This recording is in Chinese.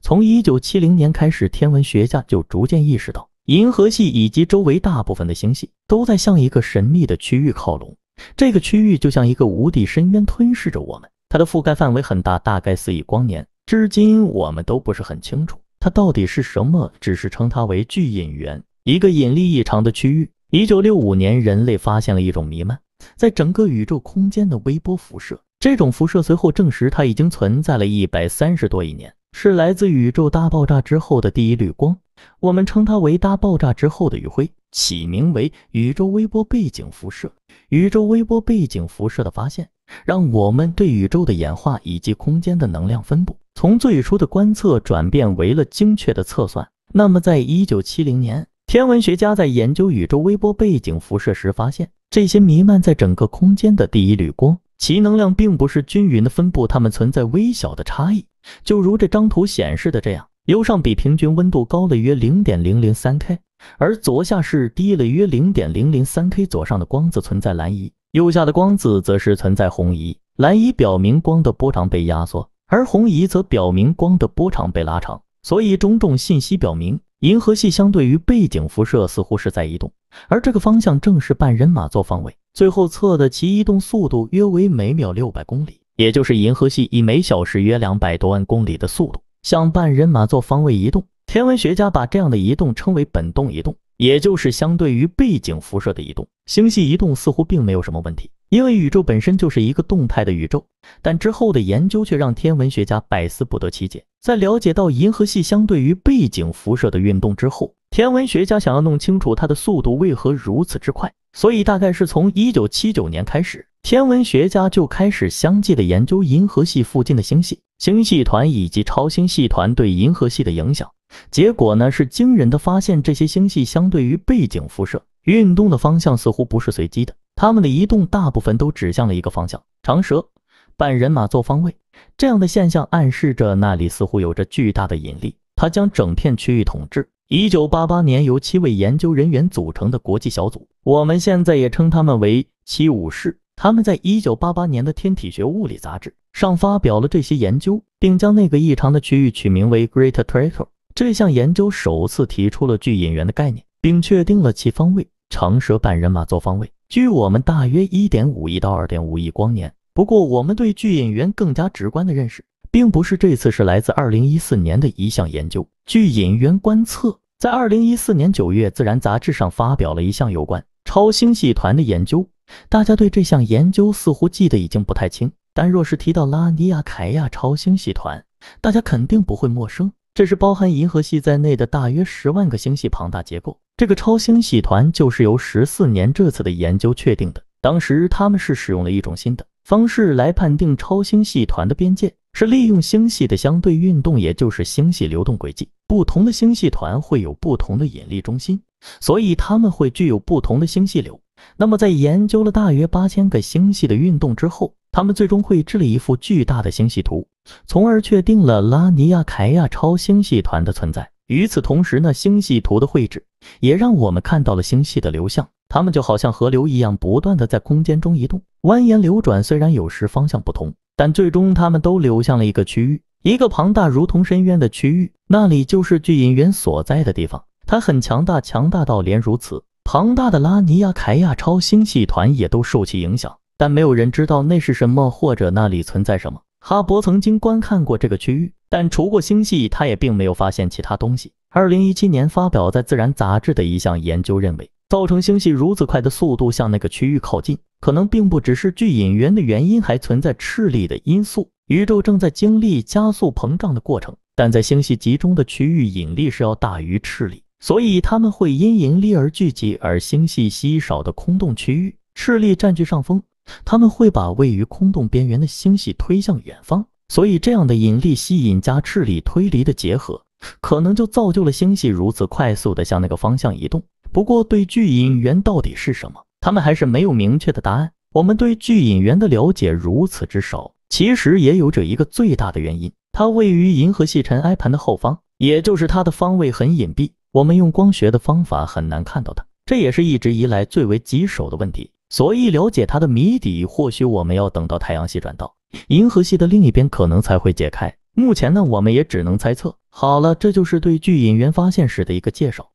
从一九七零年开始，天文学家就逐渐意识到，银河系以及周围大部分的星系都在向一个神秘的区域靠拢。这个区域就像一个无底深渊，吞噬着我们。它的覆盖范围很大，大概四亿光年。至今，我们都不是很清楚它到底是什么，只是称它为巨引源，一个引力异常的区域。一九六五年，人类发现了一种弥漫在整个宇宙空间的微波辐射。这种辐射随后证实，它已经存在了一百三十多亿年。是来自宇宙大爆炸之后的第一缕光，我们称它为大爆炸之后的余晖，起名为宇宙微波背景辐射。宇宙微波背景辐射的发现，让我们对宇宙的演化以及空间的能量分布，从最初的观测转变为了精确的测算。那么，在一九七零年，天文学家在研究宇宙微波背景辐射时，发现这些弥漫在整个空间的第一缕光，其能量并不是均匀的分布，它们存在微小的差异。就如这张图显示的这样，右上比平均温度高了约0.003 K，而左下是低了约0.003 K。左上的光子存在蓝移，右下的光子则是存在红移。蓝移表明光的波长被压缩，而红移则表明光的波长被拉长。所以，种种信息表明，银河系相对于背景辐射似乎是在移动，而这个方向正是半人马座方位。最后测的其移动速度约为每秒600公里。也就是银河系以每小时约两百多万公里的速度向半人马座方位移动。天文学家把这样的移动称为本动移动，也就是相对于背景辐射的移动。星系移动似乎并没有什么问题，因为宇宙本身就是一个动态的宇宙。但之后的研究却让天文学家百思不得其解。在了解到银河系相对于背景辐射的运动之后，天文学家想要弄清楚它的速度为何如此之快，所以大概是从一九七九年开始。天文学家就开始相继的研究银河系附近的星系、星系团以及超星系团对银河系的影响。结果呢是惊人的发现，这些星系相对于背景辐射运动的方向似乎不是随机的，它们的移动大部分都指向了一个方向——长蛇半人马座方位。这样的现象暗示着那里似乎有着巨大的引力，它将整片区域统治。1988年，由七位研究人员组成的国际小组，我们现在也称他们为“七武士”。他们在一九八八年的《天体学物理杂志》上发表了这些研究，并将那个异常的区域取名为 Great Triangle。这项研究首次提出了巨引源的概念，并确定了其方位——长蛇半人马座方位，距我们大约一点五亿到二点五亿光年。不过，我们对巨引源更加直观的认识，并不是这次，是来自二零一四年的一项研究。据引源观测在二零一四年九月《自然》杂志上发表了一项有关超星系团的研究。大家对这项研究似乎记得已经不太清，但若是提到拉尼亚凯亚超星系团，大家肯定不会陌生。这是包含银河系在内的大约十万个星系庞大结构。这个超星系团就是由十四年这次的研究确定的。当时他们是使用了一种新的方式来判定超星系团的边界，是利用星系的相对运动，也就是星系流动轨迹。不同的星系团会有不同的引力中心，所以他们会具有不同的星系流。那么，在研究了大约八千个星系的运动之后，他们最终绘制了一幅巨大的星系图，从而确定了拉尼亚凯亚超星系团的存在。与此同时，呢，星系图的绘制也让我们看到了星系的流向，它们就好像河流一样，不断的在空间中移动、蜿蜒流转。虽然有时方向不同，但最终他们都流向了一个区域，一个庞大如同深渊的区域，那里就是巨引源所在的地方。它很强大，强大到连如此。庞大的拉尼亚凯亚超星系团也都受其影响，但没有人知道那是什么，或者那里存在什么。哈勃曾经观看过这个区域，但除过星系，他也并没有发现其他东西。2017年发表在《自然》杂志的一项研究认为，造成星系如此快的速度向那个区域靠近，可能并不只是聚引源的原因，还存在斥力的因素。宇宙正在经历加速膨胀的过程，但在星系集中的区域，引力是要大于斥力。所以他们会因引力而聚集，而星系稀少的空洞区域，斥力占据上风。他们会把位于空洞边缘的星系推向远方。所以这样的引力吸引加斥力推离的结合，可能就造就了星系如此快速的向那个方向移动。不过，对巨引源到底是什么，他们还是没有明确的答案。我们对巨引源的了解如此之少，其实也有着一个最大的原因，它位于银河系尘埃盘的后方，也就是它的方位很隐蔽。我们用光学的方法很难看到它，这也是一直以来最为棘手的问题。所以了解它的谜底，或许我们要等到太阳系转到银河系的另一边，可能才会解开。目前呢，我们也只能猜测。好了，这就是对巨引源发现史的一个介绍。